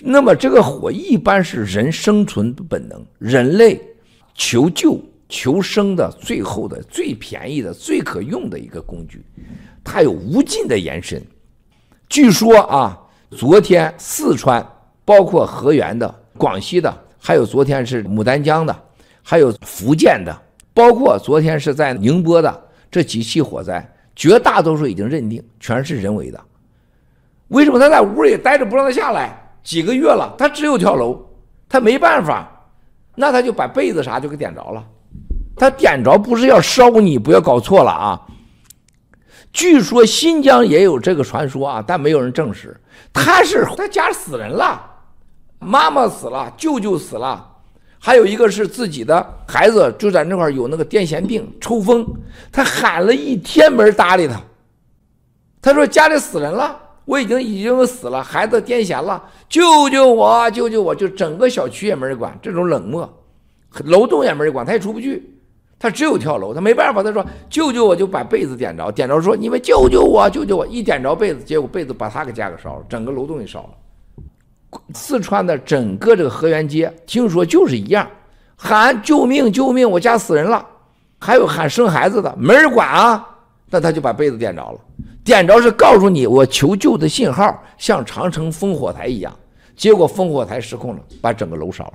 那么，这个火一般是人生存的本能，人类求救、求生的最后的、最便宜的、最可用的一个工具，它有无尽的延伸。据说啊，昨天四川，包括河源的、广西的，还有昨天是牡丹江的，还有福建的，包括昨天是在宁波的这几起火灾，绝大多数已经认定全是人为的。为什么他在屋里待着不让他下来？几个月了，他只有跳楼，他没办法，那他就把被子啥就给点着了。他点着不是要烧你，不要搞错了啊。据说新疆也有这个传说啊，但没有人证实。他是他家死人了，妈妈死了，舅舅死了，还有一个是自己的孩子，就在那块有那个癫痫病抽风，他喊了一天没人搭理他，他说家里死人了。我已经已经死了，孩子癫痫了，救救我，救救我！就整个小区也没人管，这种冷漠，楼栋也没人管，他也出不去，他只有跳楼，他没办法。他说：“救救我！”就把被子点着，点着说：“你们救救我，救救我！”一点着被子，结果被子把他给家给烧了，整个楼栋也烧了。四川的整个这个河源街，听说就是一样，喊救命救命，我家死人了，还有喊生孩子的，没人管啊。那他就把被子点着了，点着是告诉你我求救的信号，像长城烽火台一样。结果烽火台失控了，把整个楼烧了。